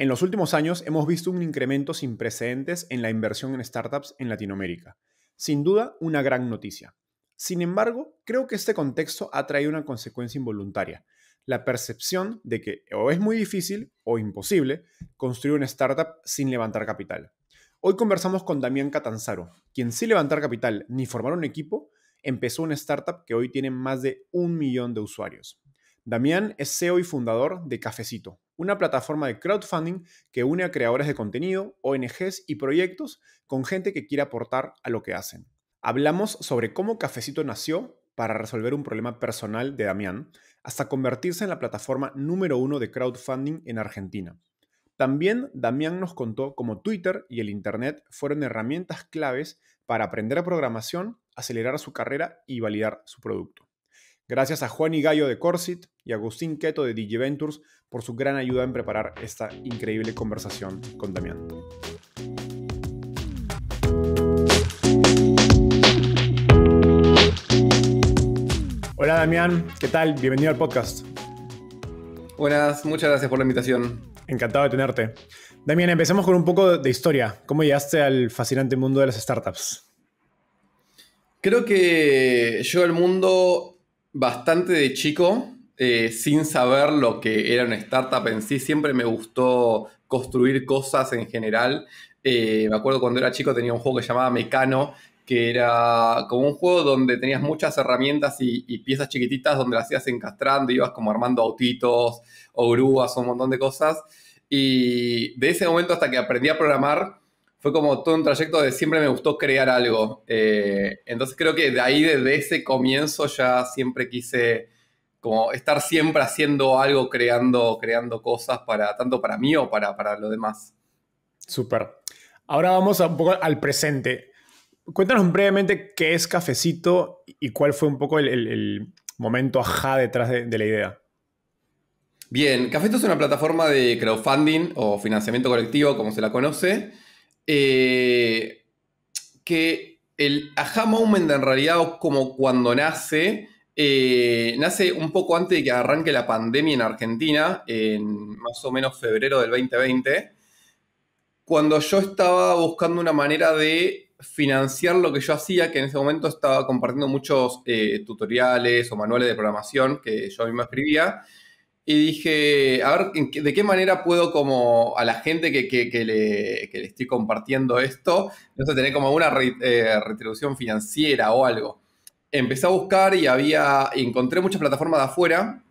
En los últimos años hemos visto un incremento sin precedentes en la inversión en startups en Latinoamérica. Sin duda, una gran noticia. Sin embargo, creo que este contexto ha traído una consecuencia involuntaria, la percepción de que o es muy difícil o imposible construir una startup sin levantar capital. Hoy conversamos con Damián Catanzaro, quien sin levantar capital ni formar un equipo, empezó una startup que hoy tiene más de un millón de usuarios. Damián es CEO y fundador de Cafecito, una plataforma de crowdfunding que une a creadores de contenido, ONGs y proyectos con gente que quiere aportar a lo que hacen. Hablamos sobre cómo Cafecito nació para resolver un problema personal de Damián, hasta convertirse en la plataforma número uno de crowdfunding en Argentina. También Damián nos contó cómo Twitter y el Internet fueron herramientas claves para aprender programación, acelerar su carrera y validar su producto. Gracias a Juan y Gallo de Corsit y Agustín Queto de DigiVentures por su gran ayuda en preparar esta increíble conversación con Damián. Hola Damián, ¿qué tal? Bienvenido al podcast. Buenas, muchas gracias por la invitación. Encantado de tenerte. Damián, empecemos con un poco de historia. ¿Cómo llegaste al fascinante mundo de las startups? Creo que yo el mundo bastante de chico, eh, sin saber lo que era una startup en sí. Siempre me gustó construir cosas en general. Eh, me acuerdo cuando era chico tenía un juego que llamaba Mecano, que era como un juego donde tenías muchas herramientas y, piezas chiquititas donde las hacías encastrando, ibas como armando autitos o grúas o un montón de cosas. Y de ese momento hasta que aprendí a programar, fue como todo un trayecto de siempre me gustó crear algo. Eh, entonces creo que de ahí, desde ese comienzo, ya siempre quise como estar siempre haciendo algo, creando, creando cosas para tanto para mí o para, para demás. Súper. Ahora vamos un poco al presente. Cuéntanos brevemente qué es Cafecito y cuál fue un poco el, momento ajá detrás de la idea. Bien, Cafecito es una plataforma de crowdfunding o financiamiento colectivo, como se la conoce, eh, que el aha moment en realidad, como cuando nace, eh, nace un poco antes de que arranque la pandemia en Argentina, en más o menos febrero del 2020, cuando yo estaba buscando una manera de financiar lo que yo hacía, que en ese momento estaba compartiendo muchos eh, tutoriales o manuales de programación que yo mismo escribía, y dije, a ver, ¿de qué manera puedo como a la gente que, que, le, estoy compartiendo esto, no sé, tener como una eh, retribución financiera o algo? Empecé a buscar y había, encontré muchas plataformas de afuera,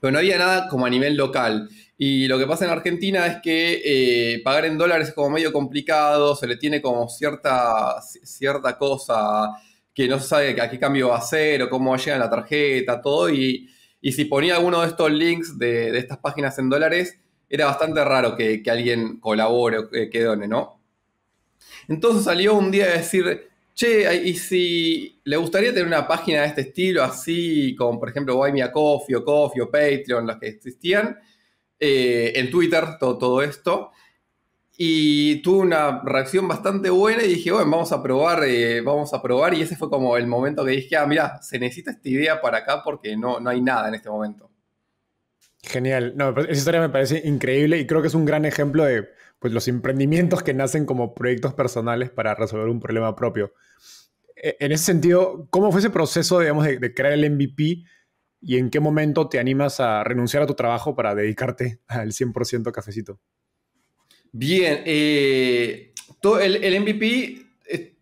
pero no había nada como a nivel local. Y lo que pasa en Argentina es que eh, pagar en dólares es como medio complicado, se le tiene como cierta, cierta cosa que no se sabe a qué cambio va a ser o cómo llega la tarjeta, todo, y y si ponía alguno de estos links de, estas páginas en dólares, era bastante raro que, alguien colabore o que, done, ¿no? Entonces salió un día a decir, che, ¿y si le gustaría tener una página de este estilo, así como por ejemplo Buy Me a Coffee o Coffee o Patreon, los que existían, eh, en Twitter, todo esto? y tuve una reacción bastante buena y dije, bueno, vamos a probar, eh, vamos a probar. Y ese fue como el momento que dije, ah, mira, se necesita esta idea para acá porque no, no hay nada en este momento. Genial. esa historia me parece increíble y creo que es un gran ejemplo de pues, los emprendimientos que nacen como proyectos personales para resolver un problema propio. E, en ese sentido, ¿cómo fue ese proceso, de, de crear el MVP y en qué momento te animas a renunciar a tu trabajo para dedicarte al 100% cafecito? Bien, eh, todo el, MVP eh,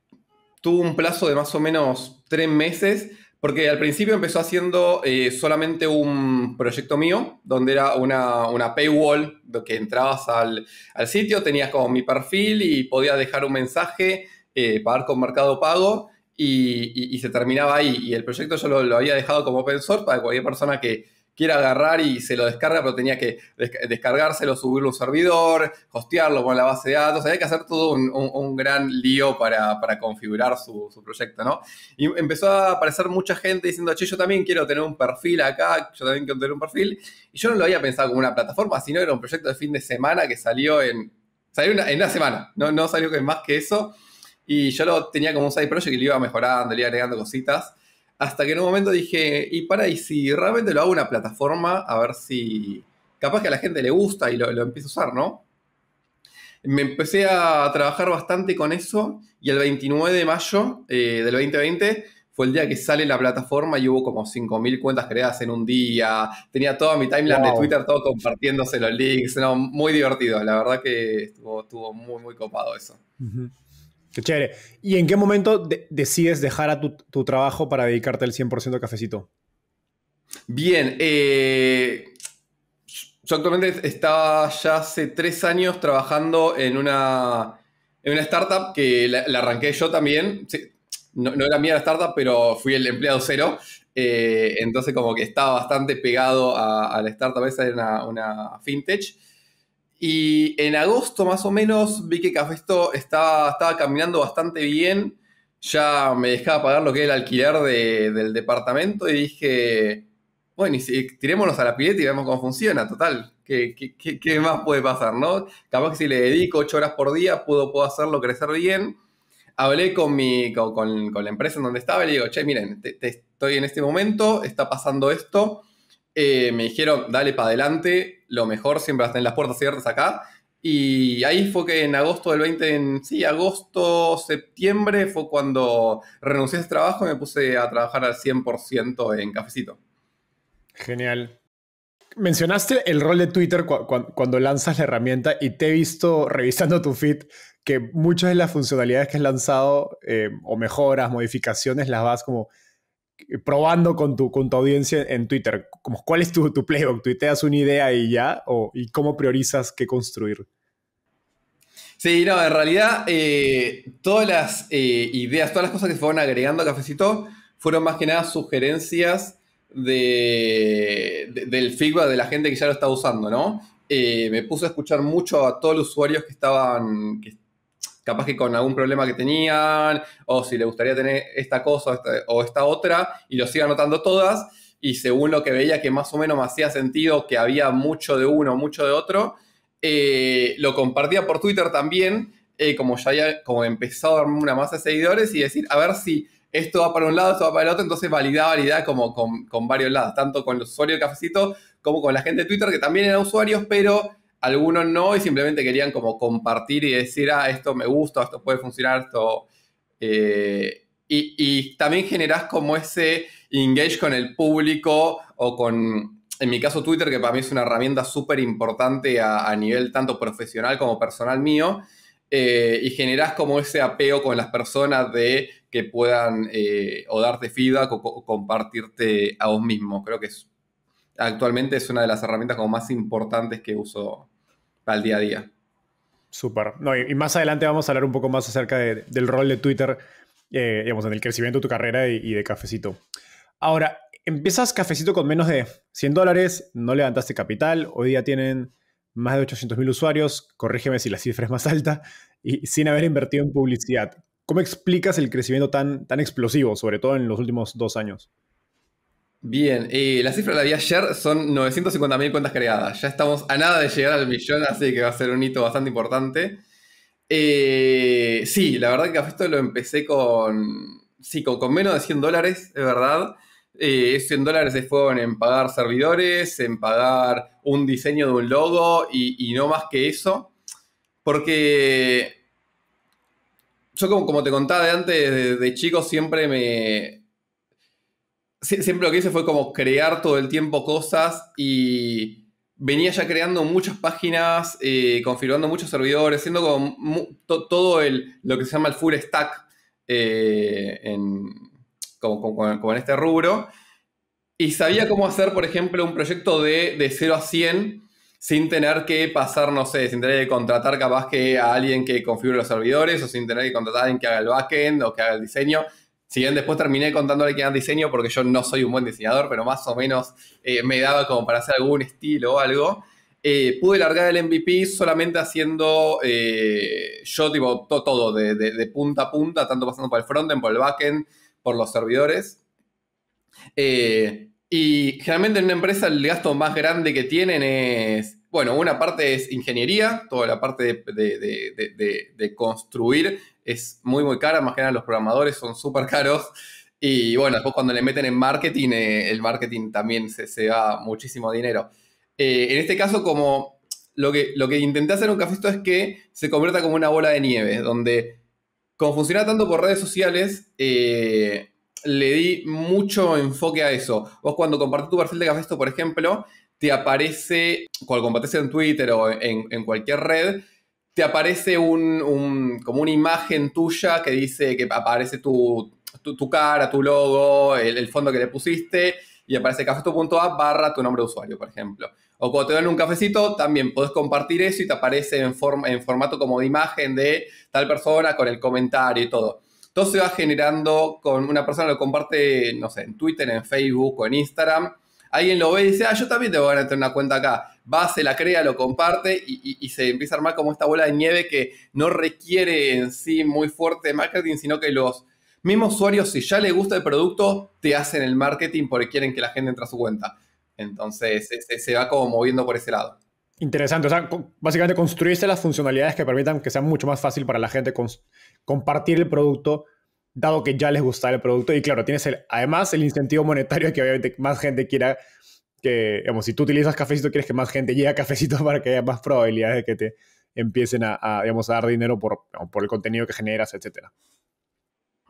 tuvo un plazo de más o menos tres meses, porque al principio empezó haciendo eh, solamente un proyecto mío, donde era una, paywall, que entrabas al, sitio, tenías como mi perfil y podías dejar un mensaje, pagar con mercado pago. Y, se terminaba ahí. Y el proyecto yo lo, lo había dejado como open source para cualquier persona que, quiere agarrar y se lo descarga, pero tenía que descargárselo, subirlo a un servidor, hostearlo con la base de datos. Había que hacer todo un, gran lío para, configurar su, proyecto, ¿no? Y empezó a aparecer mucha gente diciendo, che, yo también quiero tener un perfil acá, yo también quiero tener un perfil. Y yo no lo había pensado como una plataforma, sino era un proyecto de fin de semana que salió en, salió una, en una semana, no, no salió más que eso. Y yo lo tenía como un side project y lo iba mejorando, le iba agregando cositas. Hasta que en un momento dije, y para, y si realmente lo hago una plataforma, a ver si capaz que a la gente le gusta y lo, empiezo a usar, ¿no? Me empecé a trabajar bastante con eso y el 29 de mayo eh, del 2020 fue el día que sale la plataforma y hubo como 5.000 cuentas creadas en un día. Tenía toda mi timeline de Twitter, todo compartiéndose los links. No, muy divertido. La verdad que estuvo, muy, muy copado eso. Qué chévere. ¿Y en qué momento decides dejar a tu, trabajo para dedicarte al 100% cafecito? Bien, eh, yo actualmente estaba ya hace tres años trabajando en una, startup que la, arranqué yo también. no, era mía la startup, pero fui el empleado cero. Eh, entonces como que estaba bastante pegado a, la startup, esa era una, una fintech. Y en agosto más o menos vi que Cafesto estaba, estaba caminando bastante bien. Ya me dejaba pagar lo que era el alquiler del departamento y dije, bueno, y si, tirémonos a la pileta y vemos cómo funciona, total. ¿qué, más puede pasar, no? Capaz que si le dedico ocho horas por día, puedo, puedo hacerlo crecer bien. Hablé con, mi, con, con, la empresa en donde estaba y le digo, che, miren, estoy en este momento, está pasando esto eh, me dijeron, dale para adelante, lo mejor siempre hasta en las puertas abiertas acá. Y ahí fue que en agosto del 20, en, sí, agosto, septiembre, fue cuando renuncié a ese trabajo y me puse a trabajar al 100% en cafecito. Genial. Mencionaste el rol de Twitter cuando lanzas la herramienta y te he visto revisando tu feed que muchas de las funcionalidades que has lanzado eh, o mejoras, modificaciones, las vas como eh, probando con tu, con tu audiencia en Twitter? Como, ¿Cuál es tu, tu playbook? ¿Tuiteas una idea y ya? ¿Y cómo priorizas qué construir? Sí, no, en realidad eh, todas las eh, ideas, todas las cosas que se fueron agregando a Cafecito fueron más que nada sugerencias de, del feedback de la gente que ya lo está usando, ¿no? me puse a escuchar mucho a todos los usuarios que estaban, que, capaz que con algún problema que tenían, o si le gustaría tener esta cosa o esta, otra, y los iba anotando todas, y según lo que veía que más o menos me hacía sentido que había mucho de uno, mucho de otro, eh, lo compartía por Twitter también, eh, como ya había empezado a darme una masa de seguidores y decir, a ver si esto va para un lado, esto va para el otro, entonces validaba, validaba como con, con varios lados, tanto con los usuarios de Cafecito como con la gente de Twitter, que también eran usuarios, pero algunos no y simplemente querían como compartir y decir, ah, esto me gusta, esto puede funcionar, esto... Eh, y, también generás como ese engage con el público o con, en mi caso, Twitter, que para mí es una herramienta súper importante a, nivel tanto profesional como personal mío. Eh, y generás como ese apeo con las personas de que puedan eh, o darte feedback o, compartirte a vos mismo. Creo que actualmente es una de las herramientas como más importantes que uso al día a día. Súper. No, y, más adelante vamos a hablar un poco más acerca del rol de Twitter, eh, digamos, en el crecimiento de tu carrera y, de Cafecito. Ahora, empiezas Cafecito con menos de 100 dólares, no levantaste capital, hoy día tienen más de 800 mil usuarios, corrígeme si la cifra es más alta, y sin haber invertido en publicidad. ¿Cómo explicas el crecimiento tan, tan explosivo, sobre todo en los últimos dos años? Bien, la cifra la vi ayer, son 950.000 cuentas creadas. Ya estamos a nada de llegar al millón, así que va a ser un hito bastante importante. Eh, sí, la verdad que a esto lo empecé con, sí, con, menos de 100 dólares, de verdad. Eh, 100 dólares se fueron en pagar servidores, en pagar un diseño de un logo y, no más que eso. Porque yo como, te contaba de antes, de chico siempre me, siempre lo que hice fue como crear todo el tiempo cosas y venía ya creando muchas páginas, eh, configurando muchos servidores, siendo como todo el, lo que se llama el full stack eh, como, en este rubro. Y sabía cómo hacer, por ejemplo, un proyecto de, de 0 a 100 sin tener que pasar, no sé, sin tener que contratar capaz que a alguien que configure los servidores o sin tener que contratar a alguien que haga el backend o que haga el diseño si bien después terminé contándole que era diseño porque yo no soy un buen diseñador, pero más o menos eh, me daba como para hacer algún estilo o algo. Eh, pude largar el MVP solamente haciendo eh, yo tipo todo, de, punta a punta, tanto pasando por el frontend, por el backend, por los servidores. y generalmente en una empresa el gasto más grande que tienen es bueno, una parte es ingeniería, toda la parte de, construir es muy, muy cara, más que los programadores son súper caros. Y bueno, después cuando le meten en marketing, eh, el marketing también se, se da muchísimo dinero. Eh, en este caso, como lo que, lo que intenté hacer en un esto es que se convierta como una bola de nieve, donde como funciona tanto por redes sociales, eh, le di mucho enfoque a eso. Vos cuando compartís tu perfil de cafisto, por ejemplo, te aparece, cuando compartes en Twitter o en, cualquier red, te aparece como una imagen tuya que dice que aparece tu, cara, tu logo, el, fondo que le pusiste y aparece cafeto.app barra tu nombre de usuario, por ejemplo. O cuando te dan un cafecito, también podés compartir eso y te aparece en, forma en formato como de imagen de tal persona con el comentario y todo. Todo se va generando con una persona lo comparte, no sé, en Twitter, en Facebook o en Instagram alguien lo ve y dice, ah, yo también te voy a tener una cuenta acá. Va, se la crea, lo comparte y, se empieza a armar como esta bola de nieve que no requiere en sí muy fuerte marketing, sino que los mismos usuarios, si ya les gusta el producto, te hacen el marketing porque quieren que la gente entre a su cuenta. Entonces se, se va como moviendo por ese lado. Interesante, o sea, básicamente construirse las funcionalidades que permitan que sea mucho más fácil para la gente compartir el producto dado que ya les gusta el producto. Y claro, tienes el, además el incentivo monetario que obviamente más gente quiera que, digamos, si tú utilizas cafecito, quieres que más gente llegue a cafecito para que haya más probabilidades de que te empiecen a, a, digamos, a dar dinero por, el contenido que generas, etc.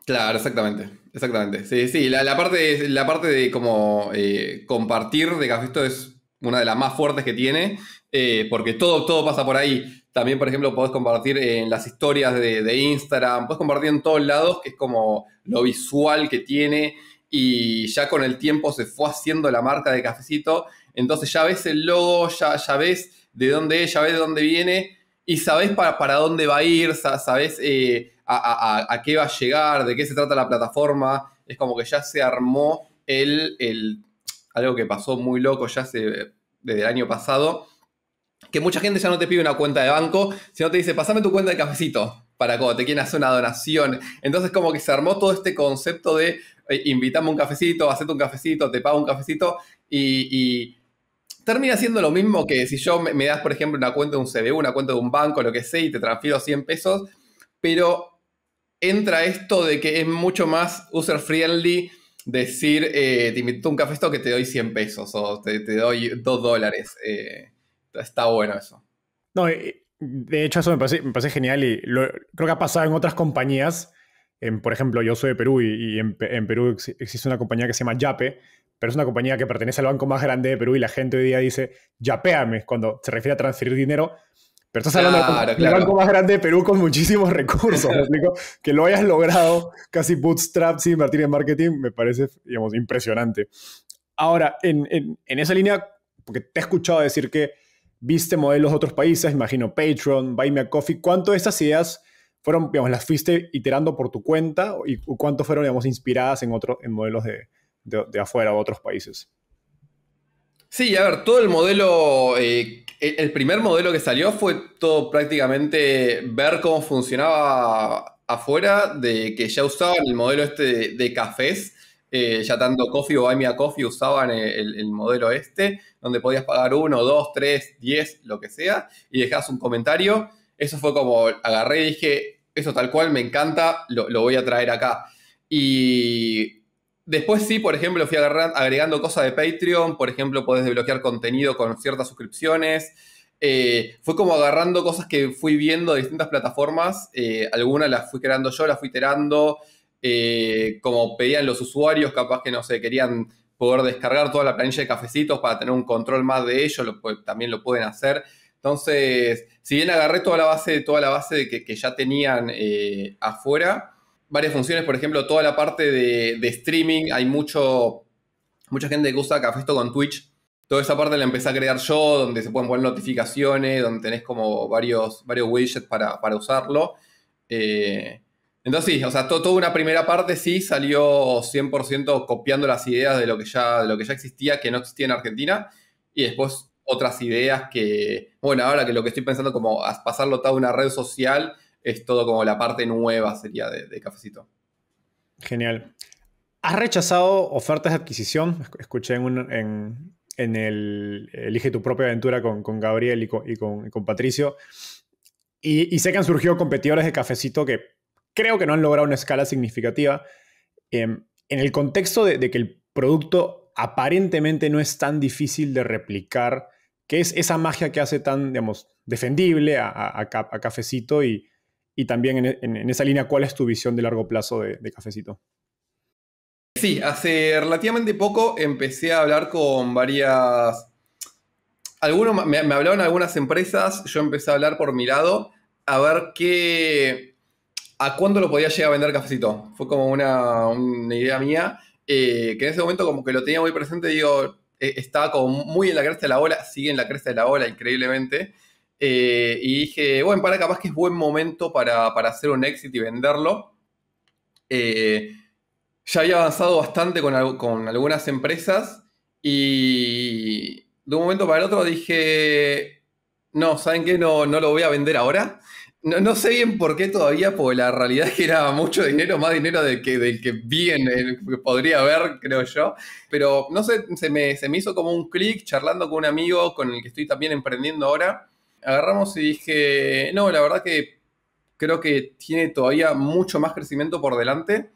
Claro, exactamente, exactamente. Sí, sí, la, la parte, la parte de como eh, compartir de cafecito es una de las más fuertes que tiene, eh, porque todo, todo pasa por ahí. También, por ejemplo, podés compartir en las historias de, Instagram, podés compartir en todos lados, que es como lo visual que tiene y ya con el tiempo se fue haciendo la marca de cafecito. Entonces ya ves el logo, ya, ya ves de dónde es, ya ves de dónde viene y sabes para, para dónde va a ir, sabes eh, a, qué va a llegar, de qué se trata la plataforma. Es como que ya se armó el, el algo que pasó muy loco ya desde el año pasado, que mucha gente ya no te pide una cuenta de banco, sino te dice, pasame tu cuenta de cafecito para cuando te quieren hacer una donación. Entonces como que se armó todo este concepto de eh, un cafecito, hacete un cafecito, te pago un cafecito y, termina siendo lo mismo que si yo me, das, por ejemplo, una cuenta de un CBU, una cuenta de un banco, lo que sea, y te transfiero 100 pesos, pero entra esto de que es mucho más user-friendly decir, eh, te invito un cafecito que te doy 100 pesos o te, doy 2 dólares. Eh, está bueno eso. No, de hecho eso me parece, me genial y creo que ha pasado en otras compañías. En, por ejemplo, yo soy de Perú y, en, Perú existe una compañía que se llama Yape, pero es una compañía que pertenece al banco más grande de Perú y la gente hoy día dice, yapeame, cuando se refiere a transferir dinero. Pero estás hablando del banco más grande de Perú con muchísimos recursos. Que lo hayas logrado casi bootstrap sin invertir en marketing me parece, digamos, impresionante. Ahora, en, en, en, esa línea, porque te he escuchado decir que viste modelos de otros países, imagino Patreon, Buy Me a Coffee, ¿cuánto de estas ideas fueron, digamos, las fuiste iterando por tu cuenta y cuánto fueron, digamos, inspiradas en, otros en modelos de, de, afuera o otros países? Sí, a ver, todo el modelo, eh, el primer modelo que salió fue todo prácticamente ver cómo funcionaba afuera, de que ya usaban el modelo este de cafés, eh, ya tanto Coffee o Buy Coffee usaban el, modelo este, donde podías pagar uno, dos, tres, diez, lo que sea, y dejabas un comentario. Eso fue como agarré y dije, eso tal cual, me encanta, lo, voy a traer acá. Y Después sí, por ejemplo, fui agregando cosas de Patreon, por ejemplo, podés desbloquear contenido con ciertas suscripciones. Eh, fue como agarrando cosas que fui viendo de distintas plataformas, eh, algunas las fui creando yo, las fui iterando, eh, como pedían los usuarios, capaz que no sé, querían poder descargar toda la planilla de cafecitos para tener un control más de ellos, también lo pueden hacer. Entonces, si bien agarré toda la base, toda la base que, que ya tenían eh, afuera, varias funciones, por ejemplo, toda la parte de, streaming, hay mucho, mucha gente que usa Cafesto con Twitch. Toda esa parte la empecé a crear yo, donde se pueden poner notificaciones, donde tenés como varios, varios widgets para, para usarlo. Eh, entonces sí, o sea, toda una primera parte sí salió 100% copiando las ideas de lo, que ya, lo que ya existía, que no existía en Argentina, y después otras ideas que, bueno, ahora que lo que estoy pensando como pasarlo todo una red social es todo como la parte nueva sería de, Cafecito. Genial. ¿Has rechazado ofertas de adquisición? Escuché en, el Elige tu propia aventura con, con Gabriel y con, Patricio. Y, y, sé que han surgido competidores de cafecito que creo que no han logrado una escala significativa. Em, en el contexto de, que el producto aparentemente no es tan difícil de replicar, que es esa magia que hace tan, digamos, defendible a, Cafecito y, también en, esa línea, ¿cuál es tu visión de largo plazo de, Cafecito? Sí, hace relativamente poco empecé a hablar con varias... Algunos, me, me hablaron algunas empresas, yo empecé a hablar por mi lado, a ver qué, a cuándo lo podía llegar a vender cafecito. Fue como una, idea mía, eh, que en ese momento como que lo tenía muy presente, digo, eh, estaba como muy en la cresta de la ola, sigue en la cresta de la ola increíblemente. Eh, y dije, bueno, para capaz que es buen momento para, hacer un exit y venderlo. ya había avanzado bastante con, algunas empresas y de un momento para el otro dije, no, ¿saben qué? No, no lo voy a vender ahora. No, no, sé bien por qué todavía, porque la realidad es que era mucho dinero, más dinero del que, del que bien podría haber, creo yo. Pero no sé, se me, hizo como un clic charlando con un amigo con el que estoy también emprendiendo ahora. Agarramos y dije, no, la verdad que creo que tiene todavía mucho más crecimiento por delante.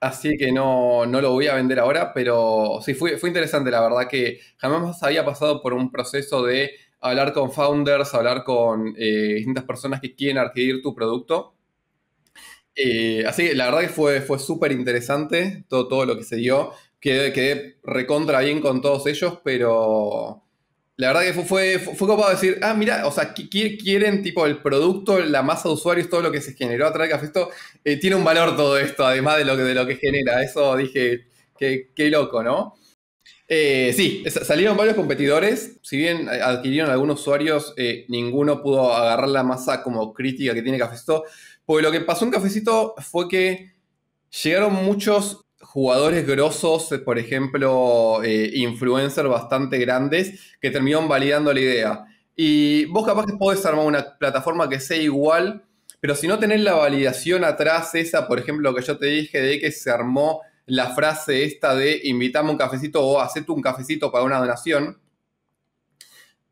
Así que no, lo voy a vender ahora, pero sí, fue, fue interesante, la verdad que jamás había pasado por un proceso de hablar con founders, hablar con eh, distintas personas que quieren adquirir tu producto. Eh, así que la verdad que fue, fue súper interesante todo, todo lo que se dio. Quedé, recontra bien con todos ellos, pero la verdad que fue, fue, fue decir, ah, mira, o sea, quieren tipo el producto, la masa de usuarios, todo lo que se generó a través de Esto eh, tiene un valor todo esto, además de lo que, de lo que genera. Eso dije, qué, qué loco, ¿no? Eh, sí, salieron varios competidores. Si bien adquirieron algunos usuarios, eh, ninguno pudo agarrar la masa como crítica que tiene Cafecito. Porque lo que pasó en Cafecito fue que llegaron muchos jugadores grosos, eh, por ejemplo, influencers bastante grandes, que terminaron validando la idea. Y vos capaz que podés armar una plataforma que sea igual, pero si no tenés la validación atrás, esa, por ejemplo, que yo te dije de que se armó la frase esta de invitame un cafecito o hacete un cafecito para una donación.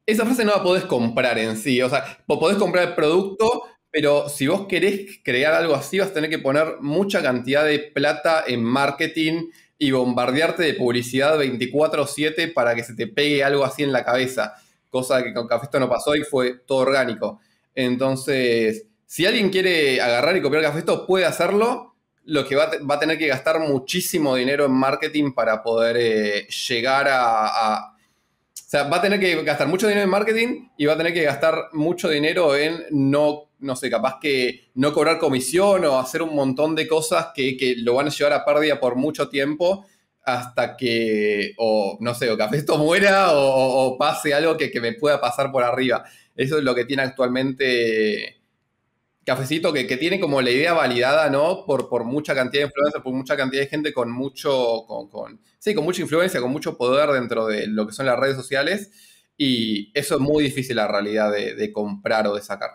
Esa frase no la podés comprar en sí, o sea, podés comprar el producto, pero si vos querés crear algo así, vas a tener que poner mucha cantidad de plata en marketing y bombardearte de publicidad 24/7 para que se te pegue algo así en la cabeza, cosa que con Cafesto no pasó y fue todo orgánico. Entonces, si alguien quiere agarrar y copiar Cafesto, puede hacerlo, lo que va, a tener que gastar muchísimo dinero en marketing para poder eh, llegar a, O sea, va a tener que gastar mucho dinero en marketing y va a tener que gastar mucho dinero en no, no sé, capaz que no cobrar comisión o hacer un montón de cosas que, lo van a llevar a pérdida por mucho tiempo hasta que, o no sé, o esto muera o, o pase algo que, que, me pueda pasar por arriba. Eso es lo que tiene actualmente cafecito que, tiene como la idea validada, ¿no? Por, por mucha cantidad de influencia, por mucha cantidad de gente con mucho, con, sí, con mucha influencia, con mucho poder dentro de lo que son las redes sociales. Y eso es muy difícil la realidad de, comprar o de sacar.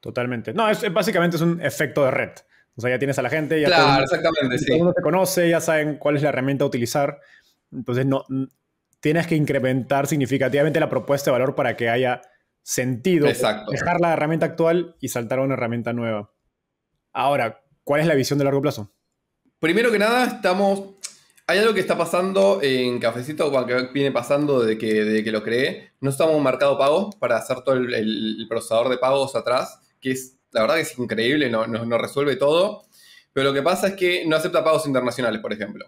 Totalmente. No, es, básicamente es un efecto de red. O sea, ya tienes a la gente, ya conoce, ya saben cuál es la herramienta a utilizar. Entonces, no, tienes que incrementar significativamente la propuesta de valor para que haya sentido Exacto. dejar la herramienta actual y saltar a una herramienta nueva. Ahora, ¿cuál es la visión de largo plazo? Primero que nada, estamos. Hay algo que está pasando en Cafecito, que viene pasando desde que, que lo creé. No estamos marcados pagos para hacer todo el, procesador de pagos atrás, que es, la verdad que es increíble, nos resuelve todo. Pero lo que pasa es que no acepta pagos internacionales, por ejemplo.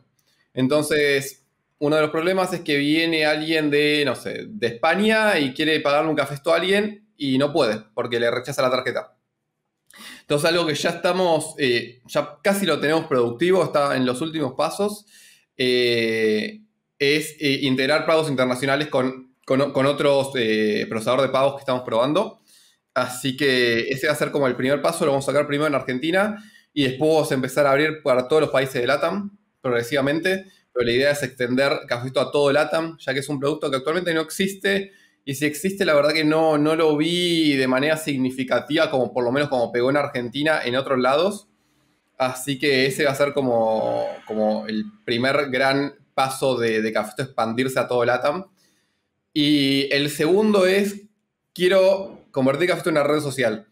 Entonces, uno de los problemas es que viene alguien de, no sé, de España y quiere pagarle un cafesto a alguien y no puede porque le rechaza la tarjeta. Entonces algo que ya estamos, eh, ya casi lo tenemos productivo, está en los últimos pasos, eh, es eh, integrar pagos internacionales con, otros procesadores de pagos que estamos probando. Así que ese va a ser como el primer paso, lo vamos a sacar primero en Argentina y después empezar a abrir para todos los países de LATAM progresivamente la idea es extender Cafecito a todo el ATAM, ya que es un producto que actualmente no existe. Y si existe, la verdad que no, no lo vi de manera significativa, como por lo menos como pegó en Argentina, en otros lados. Así que ese va a ser como, como el primer gran paso de, de expandirse a todo el ATAM. Y el segundo es, quiero convertir Cafecito en una red social.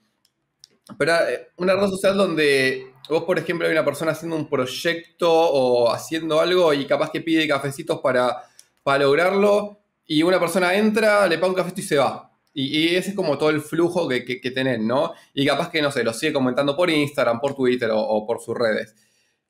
Pero eh, una red social donde vos, por ejemplo, hay una persona haciendo un proyecto o haciendo algo y capaz que pide cafecitos para, para lograrlo y una persona entra, le paga un cafecito y se va. Y, ese es como todo el flujo que, que, ¿no? Y capaz que, no sé, lo sigue comentando por Instagram, por Twitter o, o por sus redes.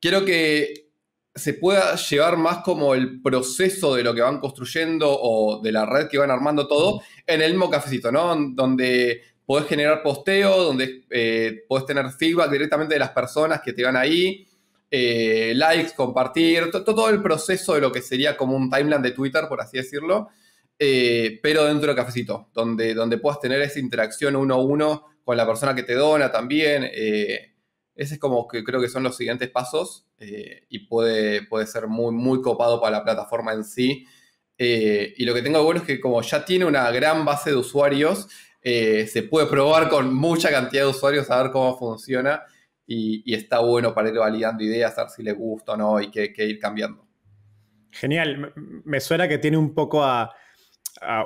Quiero que se pueda llevar más como el proceso de lo que van construyendo o de la red que van armando todo en el mismo cafecito, ¿no? Donde Podés generar posteos donde eh, podés tener feedback directamente de las personas que te van ahí, eh, likes, compartir, todo el proceso de lo que sería como un timeline de Twitter, por así decirlo, eh, pero dentro del Cafecito, donde, donde puedas tener esa interacción uno a uno con la persona que te dona también. Eh, ese es como que creo que son los siguientes pasos y puede, puede ser muy, muy copado para la plataforma en sí. y lo que tengo de bueno es que como ya tiene una gran base de usuarios, eh, se puede probar con mucha cantidad de usuarios a ver cómo funciona y, está bueno para ir validando ideas, a ver si les gusta o no y qué, ir cambiando. Genial, me suena que tiene un poco a,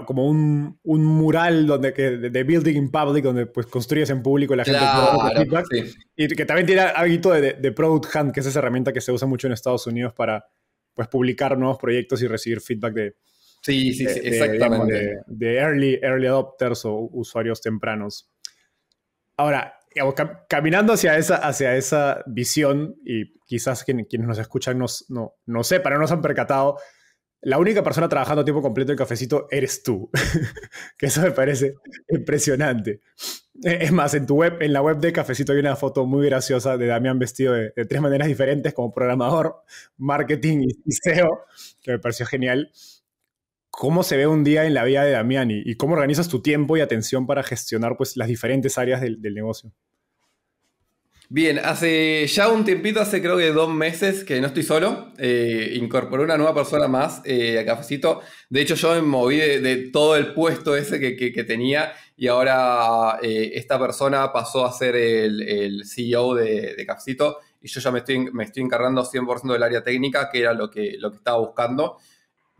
como un, mural donde que, de building in public, donde pues construyes en público y la gente claro, feedback. Y que también tiene hábito de, Product Hunt, que es esa herramienta que se usa mucho en Estados Unidos para pues, publicar nuevos proyectos y recibir feedback de, Sí, sí, sí, exactamente. De, early, early adopters o usuarios tempranos. Ahora, caminando hacia esa, hacia esa visión, y quizás quienes nos escuchan no, no sepan, no nos han percatado, la única persona trabajando a tiempo completo en cafecito eres tú. que eso me parece impresionante. E, es más, en tu web, en la web de Cafecito hay una foto muy graciosa de Damián vestido de, tres maneras diferentes como programador, marketing y, y SEO, que me pareció genial cómo se ve un día en la vida de Damián? y cómo organizas tu tiempo y atención para gestionar pues, las diferentes áreas del, negocio. Bien, hace ya un tiempito, hace creo que dos meses que no estoy solo, eh, incorporé una nueva persona más eh, a Cafecito. De hecho, yo me moví de, todo el puesto ese que, tenía y ahora eh, esta persona pasó a ser el, CEO de, Cafecito y yo ya me estoy, me estoy encargando 100% del área técnica, que era lo que, lo que estaba buscando.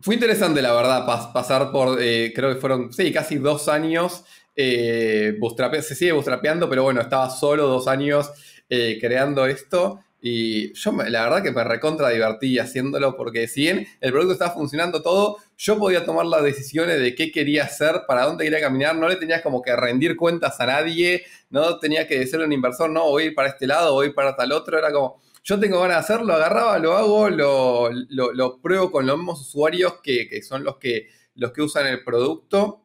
Fue interesante, la verdad, pasar por, eh, creo que fueron, sí, casi dos años. Eh, se sigue bustrapeando, pero bueno, estaba solo dos años eh, creando esto. Y yo la verdad que me recontra divertí haciéndolo porque si bien el producto estaba funcionando todo, yo podía tomar las decisiones de qué quería hacer, para dónde quería caminar, no le tenías como que rendir cuentas a nadie, no tenía que decirle a un inversor, no, voy ir para este lado, voy ir para tal otro, era como, yo tengo ganas de hacerlo, agarraba, lo hago, lo, pruebo con los mismos usuarios que, son los que, los que usan el producto.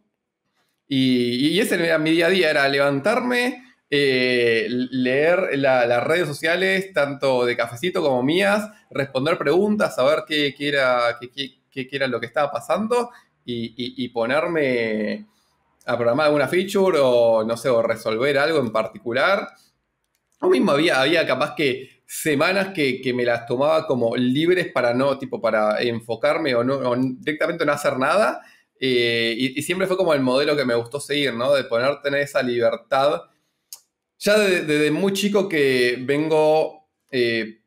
Y, ese era mi día a día, era levantarme, eh, leer las redes sociales, tanto de cafecito como mías, responder preguntas, saber qué, era, qué, era lo que estaba pasando y, ponerme a programar alguna feature o, no sé, o resolver algo en particular. O mismo había, había capaz que semanas que, me las tomaba como libres para no, tipo, para enfocarme o, no, directamente no hacer nada. Eh, y, siempre fue como el modelo que me gustó seguir, ¿no? De poner tener esa libertad. Ya desde, muy chico que vengo eh,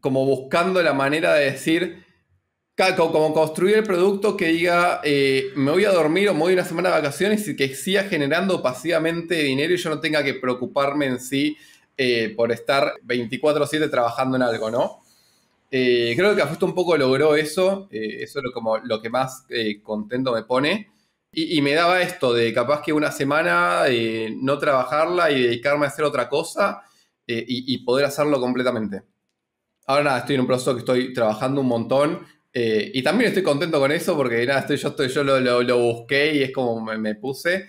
como buscando la manera de decir, como construir el producto que diga, eh, me voy a dormir o me voy una semana de vacaciones y que siga generando pasivamente dinero y yo no tenga que preocuparme en sí eh, por estar 24/7 trabajando en algo, ¿no? Eh, creo que Afusto un poco logró eso, eh, eso es como, lo que más contento me pone. Y, me daba esto de capaz que una semana no trabajarla y dedicarme a hacer otra cosa y, poder hacerlo completamente. Ahora nada, estoy en un proceso que estoy trabajando un montón, y también estoy contento con eso porque nada, estoy, yo, estoy, yo lo, busqué y es como me puse.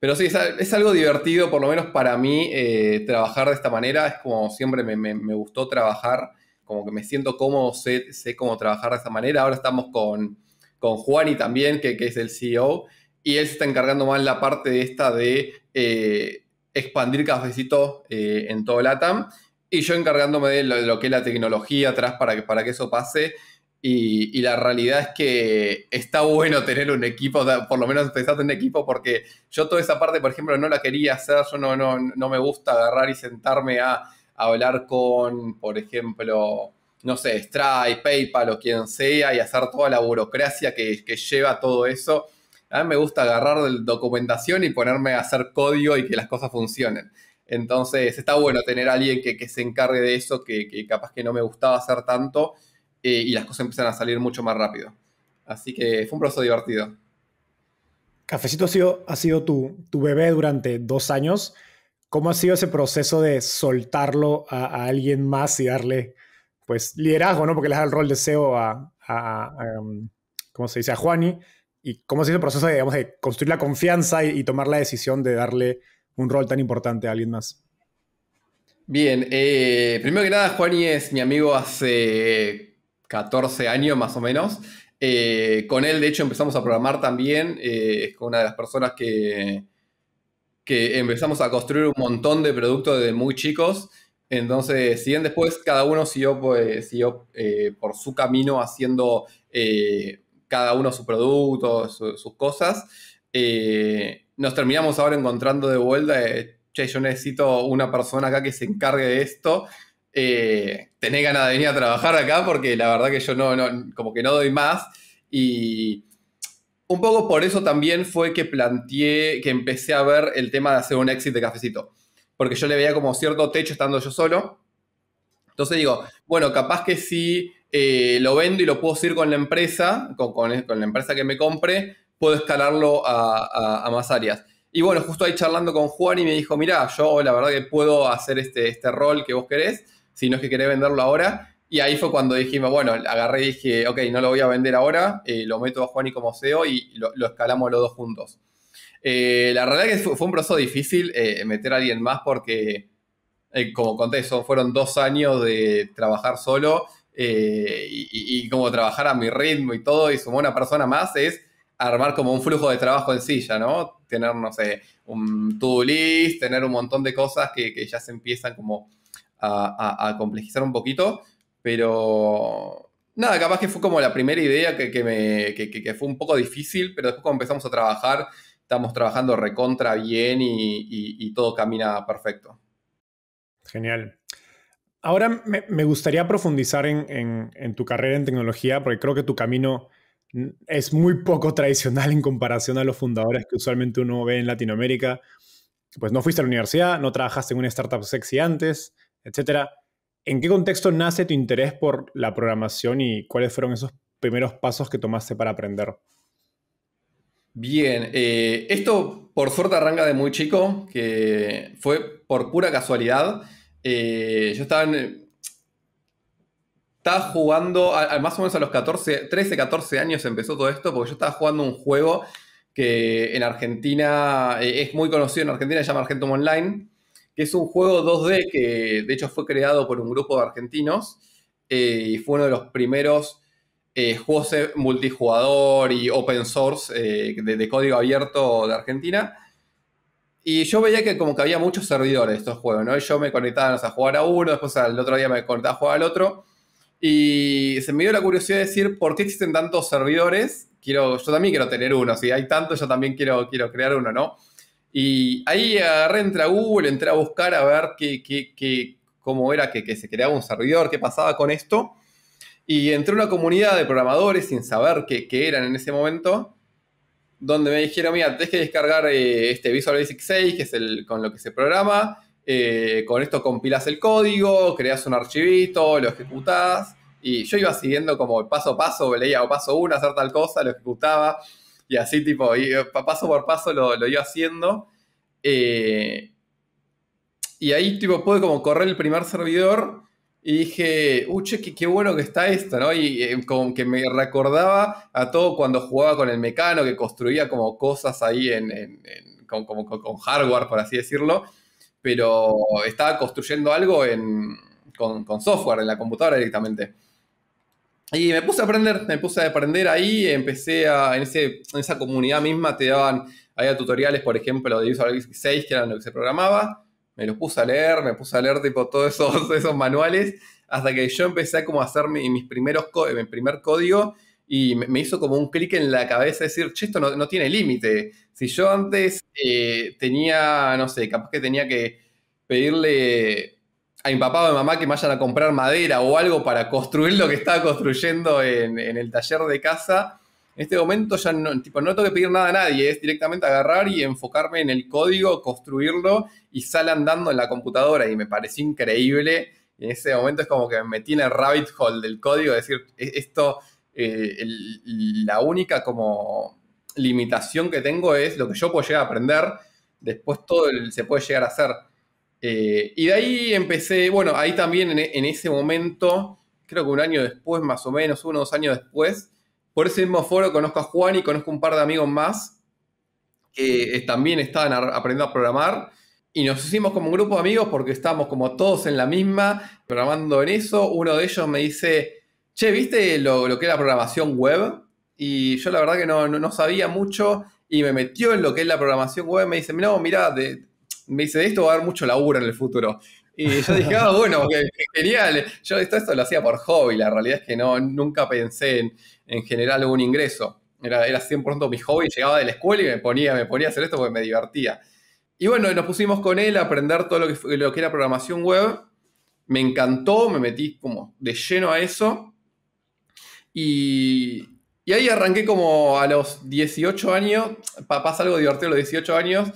Pero sí, es, algo divertido, por lo menos para mí, eh, trabajar de esta manera. Es como siempre me, gustó trabajar, como que me siento cómodo, sé, sé cómo trabajar de esta manera. Ahora estamos con, con y también, que, es el CEO, y él se está encargando más la parte de esta de eh, expandir cafecito eh, en todo el ATAM. y yo encargándome de lo, que es la tecnología atrás para que, para que eso pase y, la realidad es que está bueno tener un equipo, por lo menos empezar en equipo, porque yo toda esa parte, por ejemplo, no la quería hacer, yo no, me gusta agarrar y sentarme a, hablar con, por ejemplo, no sé, Stripe, PayPal o quien sea, y hacer toda la burocracia que, que lleva todo eso. A mí me gusta agarrar documentación y ponerme a hacer código y que las cosas funcionen. Entonces está bueno tener alguien que, se encargue de eso, que capaz que no me gustaba hacer tanto eh, y las cosas empiezan a salir mucho más rápido. Así que fue un proceso divertido. Cafecito ha sido, ha sido tu, bebé durante dos años. ¿Cómo ha sido ese proceso de soltarlo a, alguien más y darle pues liderazgo, ¿no? Porque le da el rol de CEO a, um, ¿cómo se dice? A Juani. ¿Y cómo ha sido el proceso de, digamos, de construir la confianza y, tomar la decisión de darle un rol tan importante a alguien más? Bien, eh, primero que nada, Juani es mi amigo hace 14 años más o menos. Eh, con él, de hecho, empezamos a programar también. es eh, una de las personas que, que empezamos a construir un montón de productos desde muy chicos. Entonces, si después cada uno siguió, pues, eh, por su camino haciendo cada uno su producto, sus cosas, nos terminamos ahora encontrando de vuelta, che, yo necesito una persona acá que se encargue de esto eh, tenés ganas de venir a trabajar acá porque la verdad que yo no, como que no doy más. Y un poco por eso también fue que planteé, que empecé a ver el tema de hacer un exit de cafecito. Porque yo le veía como cierto techo estando yo solo. Entonces digo, bueno, capaz que si eh, lo vendo y lo puedo seguir con la empresa, con, con, la empresa que me compre, puedo escalarlo a, más áreas. Y bueno, justo ahí charlando con Juan y me dijo, mira yo la verdad que puedo hacer este, este rol que vos querés sino es que quería venderlo ahora. Y ahí fue cuando dijimos, bueno, agarré y dije, ok, no lo voy a vender ahora, eh, lo meto a Juan y como CEO y lo, escalamos los dos juntos. Eh, la realidad es que fue, un proceso difícil eh, meter a alguien más porque, como conté, fueron dos años de trabajar solo y, como trabajar a mi ritmo y todo, y sumó una persona más es armar como un flujo de trabajo en silla, ¿no? Tener, no sé, un to-do list, tener un montón de cosas que, que ya se empiezan como a, complejizar un poquito, pero nada, capaz que fue como la primera idea que, me, fue un poco difícil, pero después cuando empezamos a trabajar, estamos trabajando recontra bien y, todo camina perfecto. Genial. Ahora me, gustaría profundizar en, en, tu carrera en tecnología, porque creo que tu camino es muy poco tradicional en comparación a los fundadores que usualmente uno ve en Latinoamérica. Pues no fuiste a la universidad, no trabajaste en una startup sexy antes, etcétera. ¿En qué contexto nace tu interés por la programación y cuáles fueron esos primeros pasos que tomaste para aprender? Bien, eh, esto por suerte arranca de muy chico, que fue por pura casualidad. Eh, yo estaba, eh, jugando, más o menos a los 14, 13, 14 años empezó todo esto, porque yo estaba jugando un juego que en Argentina es muy conocido, en Argentina se llama Argentum Online que es un juego 2D que de hecho fue creado por un grupo de argentinos eh, y fue uno de los primeros eh, juegos eh, multijugador y open source de, código abierto de Argentina. Y yo veía que como que había muchos servidores de estos juegos, ¿no? yo me conectaba a jugar a uno, después al otro día me conectaba a jugar al otro. Y se me dio la curiosidad de decir, ¿por qué existen tantos servidores? Quiero, yo también quiero tener uno, si hay tantos, yo también quiero, quiero crear uno, ¿no? Y ahí agarré, entré a Google, entré a buscar a ver qué, cómo era que, se creaba un servidor, qué pasaba con esto. Y entré a una comunidad de programadores sin saber qué, eran en ese momento, donde me dijeron, mira, tienes que descargar eh, este Visual Basic 6, que es el, con lo que se programa, eh, con esto compilas el código, creas un archivito, lo ejecutás. Y yo iba siguiendo como paso a paso, leía o paso uno, hacer tal cosa, lo ejecutaba, y así, tipo, eh, paso por paso lo, lo iba haciendo. Eh, y ahí, tipo, pude como correr el primer servidor y dije, uche, uh, qué, bueno que está esto, ¿no? Y eh, como que me recordaba a todo cuando jugaba con el mecano, que construía como cosas ahí en, con, con, hardware, por así decirlo. Pero estaba construyendo algo en, con, con software, en la computadora directamente. Y me puse a aprender, me puse a aprender ahí, empecé a, en, esa comunidad misma te daban, había tutoriales, por ejemplo, de Visual 6, que eran lo que se programaba, me los puse a leer, me puse a leer tipo todos esos, esos manuales, hasta que yo empecé a como hacer mi, mis primeros, primer código, y me, hizo como un clic en la cabeza decir, che, esto no, tiene límite. Si yo antes eh, tenía, no sé, capaz que tenía que pedirle a mi papá o a mi mamá que me vayan a comprar madera o algo para construir lo que estaba construyendo en, el taller de casa. En este momento ya no, tipo, tengo que pedir nada a nadie, es directamente agarrar y enfocarme en el código, construirlo y sale andando en la computadora y me pareció increíble. en ese momento es como que me metí en el rabbit hole del código, es decir, e-, esto, eh, la única como limitación que tengo es lo que yo puedo llegar a aprender, después todo se puede llegar a hacer. Eh, y de ahí empecé, bueno, ahí también en, ese momento, creo que un año después, más o menos, uno o dos años después, por ese mismo foro conozco a Juan y conozco un par de amigos más que eh, también estaban aprendiendo a programar. Y nos hicimos como un grupo de amigos porque estábamos como todos en la misma, programando en eso. Uno de ellos me dice, che, ¿viste lo, que es la programación web? Y yo la verdad que no, sabía mucho y me metió en lo que es la programación web. Me dice, mira mira de, me dice, de esto va a haber mucho laburo en el futuro. Y yo dije, ah, bueno, genial. Yo esto, esto lo hacía por hobby, la realidad es que no, nunca pensé en, en generar algún ingreso. Era, era 100% mi hobby, llegaba de la escuela y me ponía, me ponía a hacer esto porque me divertía. Y bueno, nos pusimos con él a aprender todo lo que, lo que era programación web. Me encantó, me metí como de lleno a eso. Y, ahí arranqué como a los 18 años, pasa algo divertido a los 18 años,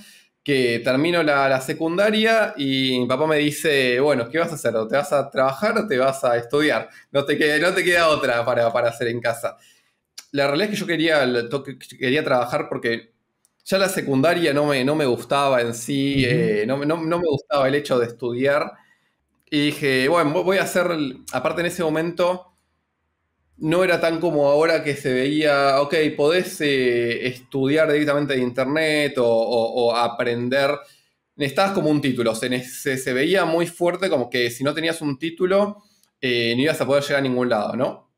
que termino la, secundaria y mi papá me dice, bueno, ¿qué vas a hacer? te vas a trabajar o te vas a estudiar? No te queda, no te queda otra para, hacer en casa. La realidad es que yo quería, quería trabajar porque ya la secundaria no me, no me gustaba en sí, eh, no, no, me gustaba el hecho de estudiar. Y dije, bueno, voy a hacer, aparte en ese momento no era tan como ahora que se veía, ok, podés eh, estudiar directamente de internet o, aprender. Necesitabas como un título, se, se, veía muy fuerte como que si no tenías un título eh, no ibas a poder llegar a ningún lado, ¿no?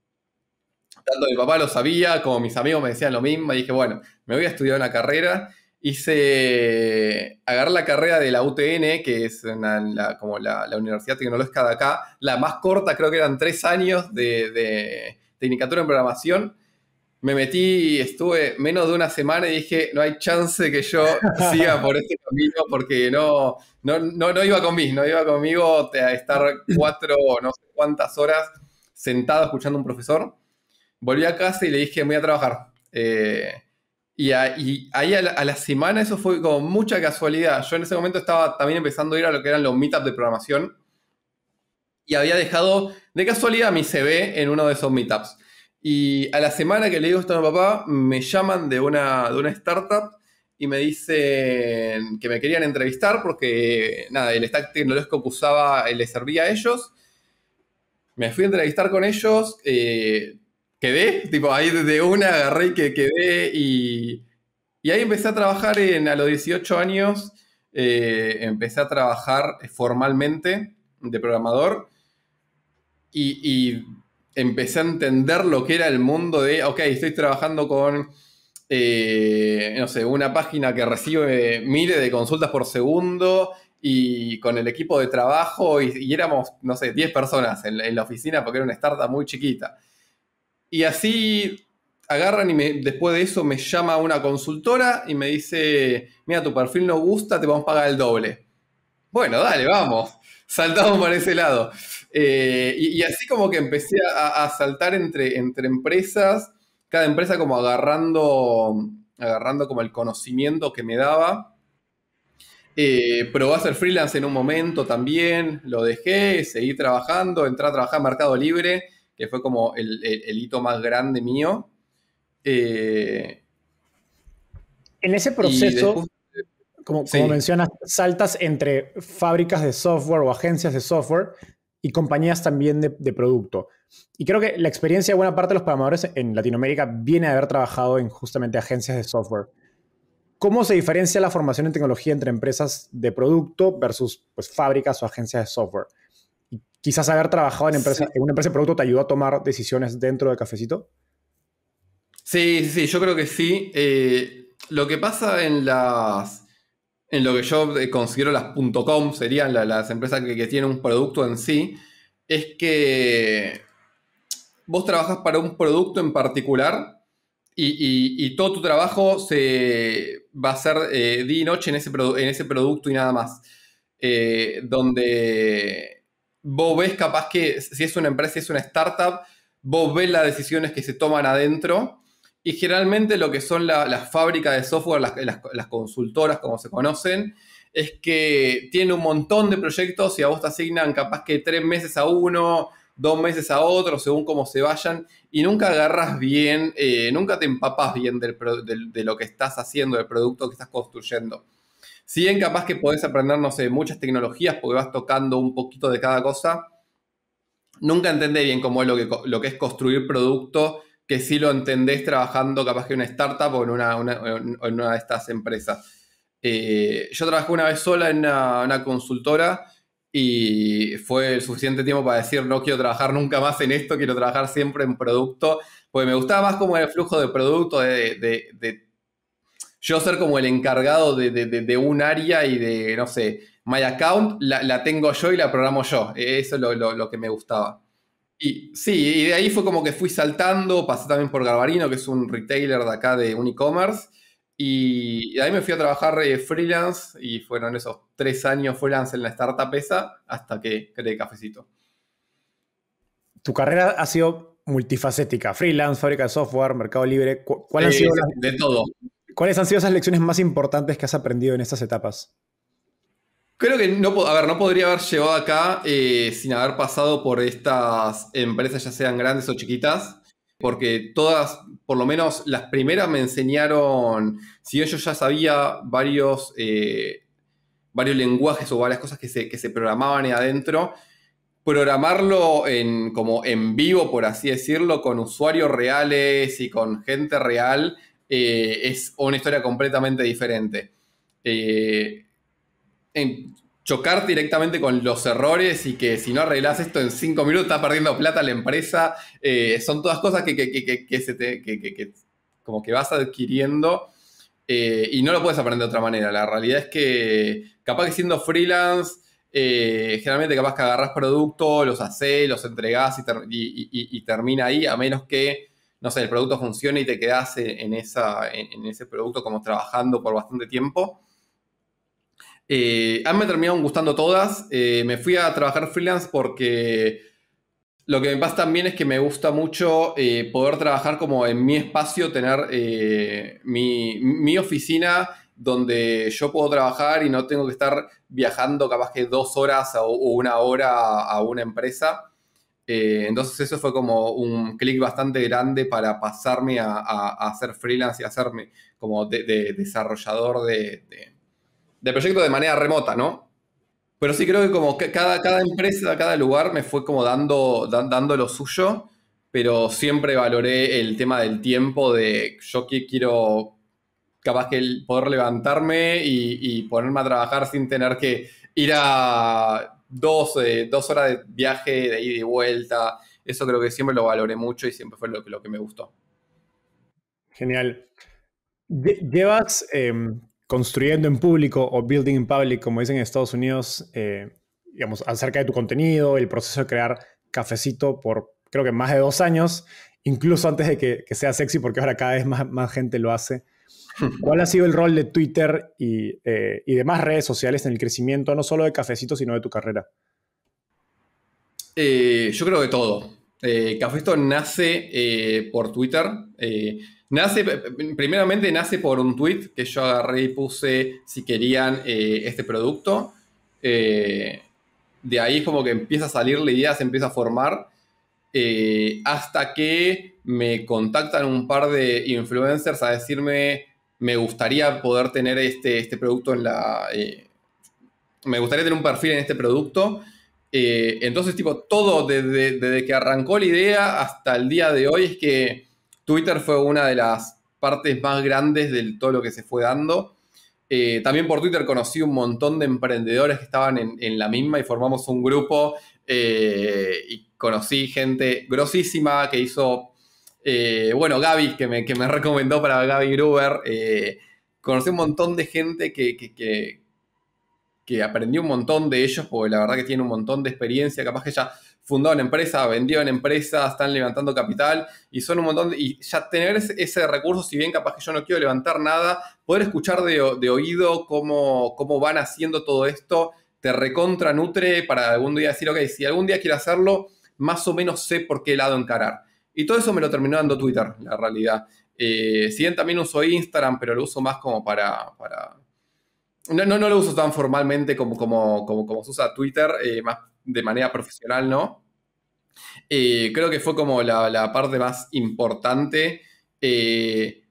Tanto mi papá lo sabía, como mis amigos me decían lo mismo, dije, bueno, me voy a estudiar una carrera. Hice, agarré la carrera de la UTN, que es una, la, como la, Universidad Tecnológica de acá, la más corta, creo que eran tres años de Tecnicatura en Programación. Me metí y estuve menos de una semana y dije, no hay chance que yo siga por este camino porque no, no, no, iba conmigo, no iba conmigo a estar cuatro o no sé cuántas horas sentado escuchando a un profesor. Volví a casa y le dije, voy a trabajar. Eh, y, ahí a la, a la, semana eso fue como mucha casualidad. Yo en ese momento estaba también empezando a ir a lo que eran los meetups de programación y había dejado de casualidad mi CV en uno de esos meetups. Y a la semana que le digo esto a mi papá, me llaman de una, de una startup y me dicen que me querían entrevistar porque, nada, el stack tecnológico que usaba le servía a ellos. Me fui a entrevistar con ellos, eh, quedé, tipo ahí de una agarré que quedé y, ahí empecé a trabajar en, a los 18 años, eh, empecé a trabajar formalmente de programador y, empecé a entender lo que era el mundo de, ok, estoy trabajando con, eh, no sé, una página que recibe eh, miles de consultas por segundo y con el equipo de trabajo y, éramos, no sé, 10 personas en, la oficina porque era una startup muy chiquita. Y así agarran y después de eso me llama una consultora y me dice, mira, tu perfil no gusta, te vamos a pagar el doble. Bueno, dale, vamos saltamos por ese lado. Eh, y, así como que empecé a, saltar entre, entre empresas, cada empresa como agarrando, agarrando como el conocimiento que me daba. Eh, probé a ser freelance en un momento también, lo dejé, seguí trabajando, entré a trabajar en Mercado Libre, que fue como el, hito más grande mío. Eh, en ese proceso, como, mencionas, saltas entre fábricas de software o agencias de software y compañías también de, producto. Y creo que la experiencia de buena parte de los programadores en Latinoamérica viene de haber trabajado en justamente agencias de software. ¿Cómo se diferencia la formación en tecnología entre empresas de producto versus pues, fábricas o agencias de software? Y quizás haber trabajado en, empresa, en una empresa de producto te ayudó a tomar decisiones dentro de Cafecito. Sí, sí, yo creo que sí. Eh, lo que pasa en las en lo que yo eh, considero las .com serían las empresas que, tienen un producto en sí, es que vos trabajas para un producto en particular y, todo tu trabajo se va a ser eh, día y noche en ese, en ese producto y nada más. Eh, donde vos ves capaz que si es una empresa, si es una startup, vos ves las decisiones que se toman adentro y generalmente lo que son las fábricas de software, las, consultoras como se conocen, es que tienen un montón de proyectos y a vos te asignan capaz que tres meses a uno, dos meses a otro, según cómo se vayan, y nunca agarras bien, eh, nunca te empapas bien de lo que estás haciendo, del producto que estás construyendo. Si bien capaz que podés aprender, no sé, muchas tecnologías porque vas tocando un poquito de cada cosa, nunca entendés bien cómo es lo que, lo que es construir producto que si lo entendés trabajando capaz que en una startup o en una, una, de estas empresas. Eh, yo trabajé una vez sola en una, consultora y fue el suficiente tiempo para decir no quiero trabajar nunca más en esto, quiero trabajar siempre en producto, porque me gustaba más como el flujo de producto, de, yo ser como el encargado de, un área y de, no sé, my account la, tengo yo y la programo yo. Eso es lo que me gustaba. Y, sí, y de ahí fue como que fui saltando, pasé también por Garbarino, que es un retailer de acá de un e-commerce, y, de ahí me fui a trabajar eh, freelance y fueron esos tres años freelance en la startup esa hasta que creé Cafecito. Tu carrera ha sido multifacética, freelance, fábrica de software, mercado libre, eh, De todo. ¿Cuáles han sido esas lecciones más importantes que has aprendido en estas etapas? Creo que no, a ver, no podría haber llegado acá eh, sin haber pasado por estas empresas, ya sean grandes o chiquitas, porque todas, por lo menos las primeras me enseñaron, si yo ya sabía varios, eh, varios lenguajes o varias cosas que se, que se programaban ahí adentro, programarlo en, como en vivo, por así decirlo, con usuarios reales y con gente real, eh, es una historia completamente diferente en chocar directamente con los errores y que si no arreglas esto en cinco minutos está perdiendo plata la empresa. Eh, son todas cosas que, que, que, que se como que vas adquiriendo eh, y no lo puedes aprender de otra manera. La realidad es que capaz que siendo freelance, eh, generalmente capaz que agarras productos, los haces, los entregas y, termina ahí, a menos que, no sé, el producto funcione y te quedas en, en ese producto como trabajando por bastante tiempo. Eh, a mí me terminaron gustando todas. Eh, me fui a trabajar freelance porque lo que me pasa también es que me gusta mucho eh, poder trabajar como en mi espacio, tener mi, oficina donde yo puedo trabajar y no tengo que estar viajando capaz que dos horas o, una hora a una empresa. entonces eso fue como un clic bastante grande para pasarme a, hacer freelance y hacerme como desarrollador de de proyecto de manera remota, ¿no? Pero sí creo que como cada, cada empresa, cada lugar me fue como dando, dando lo suyo, pero siempre valoré el tema del tiempo, de yo que quiero capaz que poder levantarme y, ponerme a trabajar sin tener que ir a eh, dos, horas de viaje, de ida y vuelta. Eso creo que siempre lo valoré mucho y siempre fue lo, lo que me gustó. Genial. Llevas, em, construyendo en público o building in public, como dicen en Estados Unidos, eh, digamos, acerca de tu contenido, el proceso de crear cafecito por creo que más de dos años, incluso antes de que, sea sexy, porque ahora cada vez más, gente lo hace. ¿Cuál ha sido el rol de Twitter y, eh, y demás redes sociales en el crecimiento, no solo de cafecito, sino de tu carrera? Eh, yo creo que todo. cafecito nace por Twitter. Nace, eh, primeramente nace por un tweet que yo agarré y puse si querían eh, este producto. Eh, de ahí como que empieza a salir la idea, se empieza a formar, hasta que me contactan un par de influencers a decirme, me gustaría poder tener este, este producto en la... me gustaría tener un perfil en este producto. entonces, tipo, todo desde que arrancó la idea hasta el día de hoy es que Twitter fue una de las partes más grandes de todo lo que se fue dando. Eh, también por Twitter conocí un montón de emprendedores que estaban en, la misma y formamos un grupo eh, y conocí gente grosísima que hizo, eh, bueno, Gaby, que me, que me, recomendó para Gaby Gruber. conocí un montón de gente que, que que aprendí un montón de ellos, porque la verdad que tienen un montón de experiencia, capaz que ya fundaron empresas, vendieron empresa, están levantando capital y son un montón, y ya tener ese, recurso, si bien capaz que yo no quiero levantar nada, poder escuchar de, oído cómo, cómo van haciendo todo esto, te recontra nutre para algún día decir, ok, si algún día quiero hacerlo, más o menos sé por qué lado encarar. Y todo eso me lo terminó dando Twitter, la realidad. Eh, si bien también uso Instagram, pero lo uso más como para, para no, no, lo uso tan formalmente como, como, se usa Twitter, eh, más de manera profesional, ¿no? Eh, creo que fue como la, parte más importante. Eh,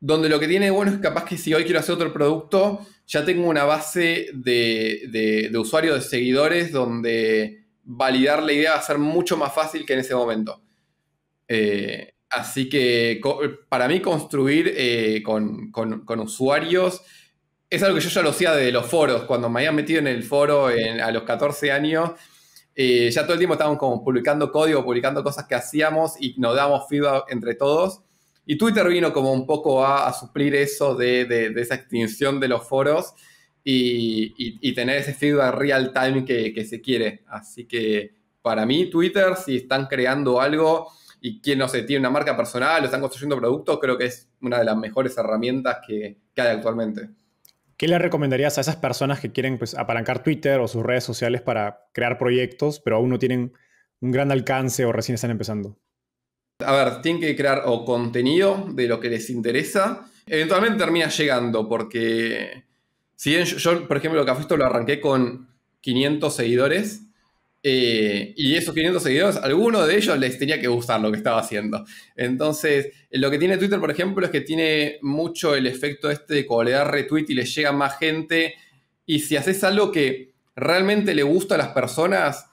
donde lo que tiene bueno es capaz que si hoy quiero hacer otro producto, ya tengo una base de, de, usuarios, de seguidores, donde validar la idea va a ser mucho más fácil que en ese momento. así que para mí construir con, con, con usuarios es algo que yo ya lo hacía de los foros. Cuando me habían metido en el foro a los 14 años, eh, ya todo el tiempo estábamos como publicando código, publicando cosas que hacíamos y nos dábamos feedback entre todos. Y Twitter vino como un poco a, suplir eso de, esa extinción de los foros y, tener ese feedback real time que, se quiere. Así que para mí Twitter, si están creando algo y quien no se tiene una marca personal o están construyendo productos, creo que es una de las mejores herramientas que, que hay actualmente. ¿Qué le recomendarías a esas personas que quieren pues, apalancar Twitter o sus redes sociales para crear proyectos, pero aún no tienen un gran alcance o recién están empezando? A ver, tienen que crear o contenido de lo que les interesa. Eventualmente termina llegando, porque si bien yo, por ejemplo, lo que esto lo arranqué con 500 seguidores, eh, y esos 500 seguidores, alguno de ellos les tenía que gustar lo que estaba haciendo. Entonces, eh, lo que tiene Twitter, por ejemplo, es que tiene mucho el efecto este de cuando le da retweet y le llega más gente. Y si haces algo que realmente le gusta a las personas,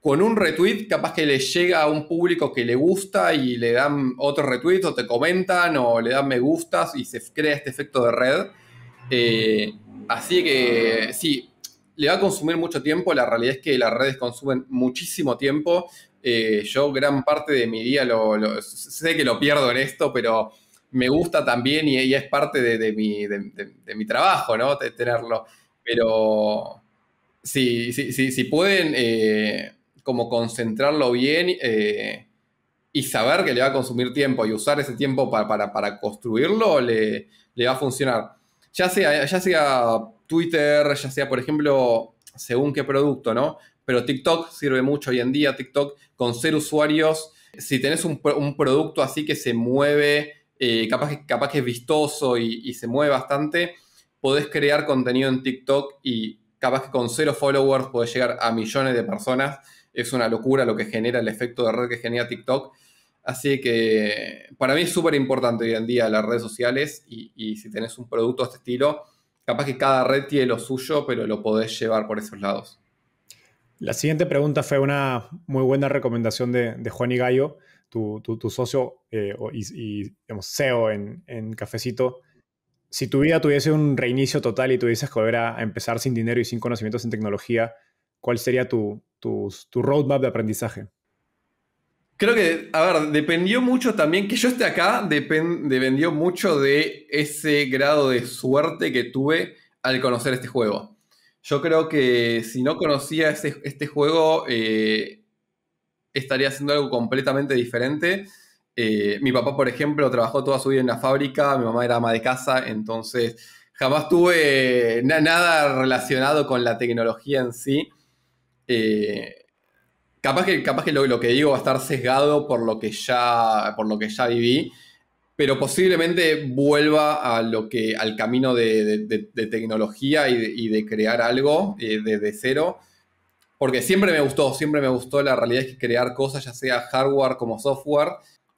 con un retweet capaz que le llega a un público que le gusta y le dan otro retweet o te comentan o le dan me gustas y se crea este efecto de red. Eh, así que sí, le va a consumir mucho tiempo, la realidad es que las redes consumen muchísimo tiempo. Eh, yo gran parte de mi día lo, sé que lo pierdo en esto, pero me gusta también y, ella es parte de, mi, trabajo, ¿no? tenerlo. Pero si, si, si, pueden eh, como concentrarlo bien eh, y saber que le va a consumir tiempo y usar ese tiempo para, construirlo, le, le va a funcionar. Ya sea, ya sea Twitter, ya sea, por ejemplo, según qué producto, ¿no? Pero TikTok sirve mucho hoy en día, TikTok con ser usuarios. Si tenés un, producto así que se mueve, eh, capaz, que es vistoso y, se mueve bastante, podés crear contenido en TikTok y capaz que con cero followers podés llegar a millones de personas. Es una locura lo que genera el efecto de red que genera TikTok. Así que para mí es súper importante hoy en día las redes sociales y, y, si tenés un producto de este estilo, capaz que cada red tiene lo suyo, pero lo podés llevar por esos lados. La siguiente pregunta fue una muy buena recomendación de, Juan y Gallo, tu, socio eh, y, CEO en, Cafecito. Si tu vida tuviese un reinicio total y tuvieses que volver a, empezar sin dinero y sin conocimientos en tecnología, ¿cuál sería tu roadmap de aprendizaje? Creo que, a ver, dependió mucho también, que yo esté acá, dependió mucho de ese grado de suerte que tuve al conocer este juego. Yo creo que si no conocía este, este juego, eh, estaría haciendo algo completamente diferente. Eh, mi papá, por ejemplo, trabajó toda su vida en la fábrica, mi mamá era ama de casa, entonces jamás tuve eh, nada relacionado con la tecnología en sí. Eh, Capaz que, capaz que lo, que digo va a estar sesgado por lo que ya, por lo que ya viví, pero posiblemente vuelva a lo que, al camino de, tecnología y, de, crear algo eh, desde cero. Porque siempre me gustó, siempre me gustó la realidad es que crear cosas, ya sea hardware como software.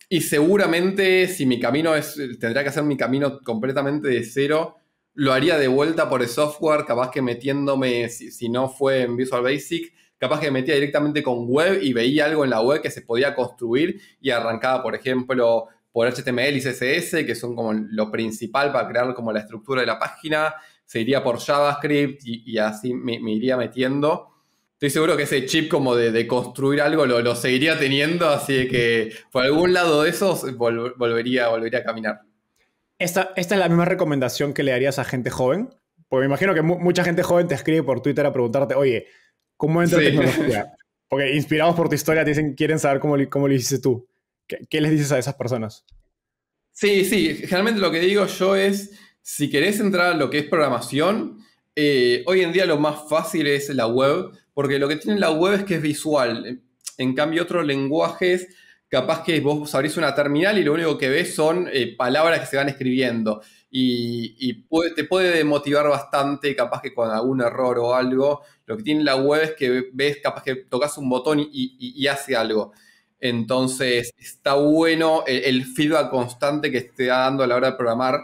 Y seguramente si mi camino es, tendrá que ser mi camino completamente de cero, lo haría de vuelta por el software, capaz que metiéndome, si, no fue en Visual Basic, capaz que metía directamente con web y veía algo en la web que se podía construir y arrancaba, por ejemplo, por HTML y CSS, que son como lo principal para crear como la estructura de la página, se iría por JavaScript y, así me, iría metiendo. Estoy seguro que ese chip como de, construir algo lo, seguiría teniendo, así que por algún lado de esos volvería, volvería a caminar. Esta, es la misma recomendación que le darías a gente joven. Porque me imagino que mucha gente joven te escribe por Twitter a preguntarte, oye, ¿cómo entra en tecnología? Porque inspirados por tu historia dicen, quieren saber cómo, cómo lo hiciste tú. ¿Qué, ¿Qué les dices a esas personas? Sí, sí, generalmente lo que digo yo es, si querés entrar a lo que es programación, eh, hoy en día lo más fácil es la web, porque lo que tiene la web es que es visual. En cambio, otros lenguajes capaz que vos abrís una terminal y lo único que ves son eh, palabras que se van escribiendo. Y, te puede motivar bastante, capaz que con algún error o algo. Lo que tiene la web es que ves, capaz que tocas un botón y, hace algo. Entonces, está bueno el, feedback constante que esté dando a la hora de programar.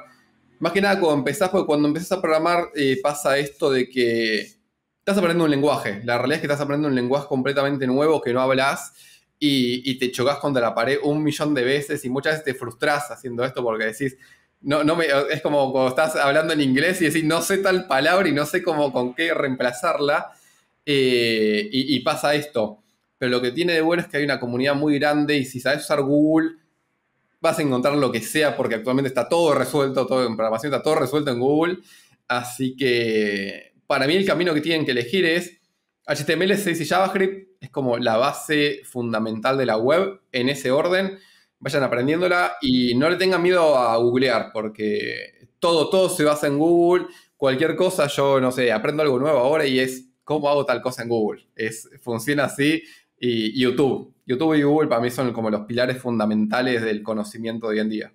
Más que nada cuando empezás, porque cuando empezás a programar eh, pasa esto de que estás aprendiendo un lenguaje. La realidad es que estás aprendiendo un lenguaje completamente nuevo que no hablas y, te chocas contra la pared un millón de veces y muchas veces te frustras haciendo esto porque decís, no, no es como cuando estás hablando en inglés y decís, no sé tal palabra y no sé cómo, con qué reemplazarla eh, y, y, pasa esto. Pero lo que tiene de bueno es que hay una comunidad muy grande y si sabes usar Google, vas a encontrar lo que sea porque actualmente está todo resuelto, todo en programación está todo resuelto en Google. Así que para mí el camino que tienen que elegir es HTML6 y JavaScript es como la base fundamental de la web en ese orden. Vayan aprendiéndola y no le tengan miedo a googlear porque todo, todo se basa en Google. Cualquier cosa, yo no sé, aprendo algo nuevo ahora y es cómo hago tal cosa en Google. Es, funciona así y YouTube. YouTube y Google para mí son como los pilares fundamentales del conocimiento de hoy en día.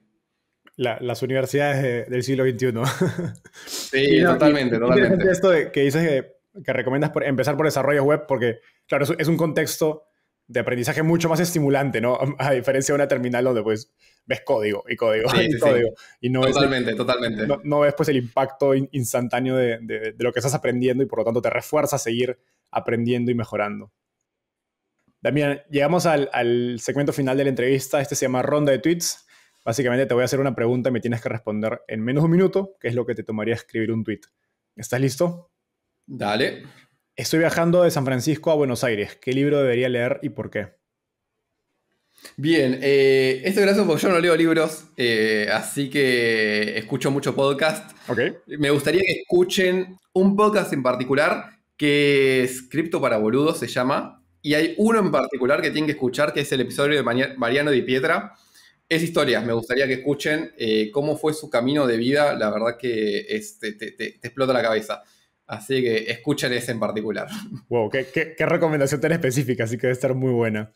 las universidades eh, del siglo XXI. Sí, totalmente, totalmente. Esto que dices que que recomiendas por, empezar por desarrollo web? Porque, claro, es, un contexto de aprendizaje mucho más estimulante, ¿no? A diferencia de una terminal donde pues ves código y código y código. Y no totalmente, ves, totalmente. No, ves pues el impacto instantáneo de, lo que estás aprendiendo y por lo tanto te refuerza a seguir aprendiendo y mejorando. Damián, llegamos al, al, segmento final de la entrevista. Este se llama Ronda de Tweets. Básicamente te voy a hacer una pregunta y me tienes que responder en menos de un minuto, que es lo que te tomaría escribir un tweet. ¿Estás listo? Dale. Estoy viajando de San Francisco a Buenos Aires. ¿Qué libro debería leer y por qué? Bien, eh, esto es gracias porque yo no leo libros, eh, así que escucho mucho podcast. Me gustaría que escuchen un podcast en particular que es Cripto para Boludos, se llama. Y hay uno en particular que tienen que escuchar, que es el episodio de Mariano Di Pietra. Es historias, me gustaría que escuchen eh, cómo fue su camino de vida. La verdad que este, te explota la cabeza. Así que escuchen ese en particular. Wow, qué, recomendación tan específica, así que debe estar muy buena.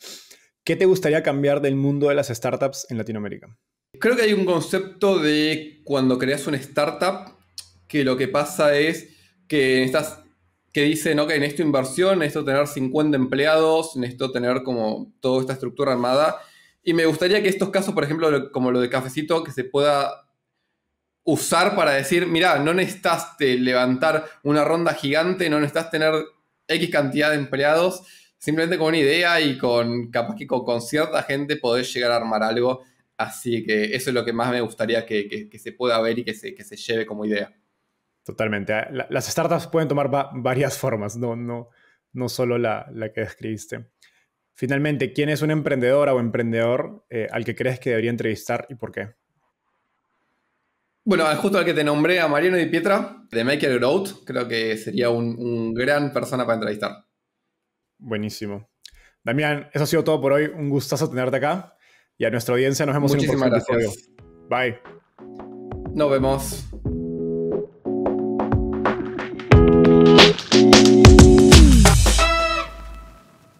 ¿Qué te gustaría cambiar del mundo de las startups en Latinoamérica? Creo que hay un concepto de cuando creas una startup, que lo que pasa es que estás que dicen, ok, necesito inversión, necesito tener 50 empleados, necesito tener como toda esta estructura armada. Y me gustaría que estos casos, por ejemplo, como lo de Cafecito, que se pueda usar para decir, mira, no necesitas levantar una ronda gigante, no necesitas tener X cantidad de empleados, simplemente con una idea y con capaz que con, cierta gente podés llegar a armar algo. Así que eso es lo que más me gustaría que, se pueda ver y que se, lleve como idea. Totalmente. Ah, las startups pueden tomar varias formas, no, no, no solo la, que describiste. Finalmente, ¿quién es un emprendedor o emprendedor eh, al que crees que debería entrevistar y por qué? Bueno, justo al que te nombré, a Mariano Di Pietra, de Maker Growth, creo que sería un, gran persona para entrevistar. Buenísimo. Damián, eso ha sido todo por hoy. Un gustazo tenerte acá. Y a nuestra audiencia nos vemos en un próximo Bye. Nos vemos.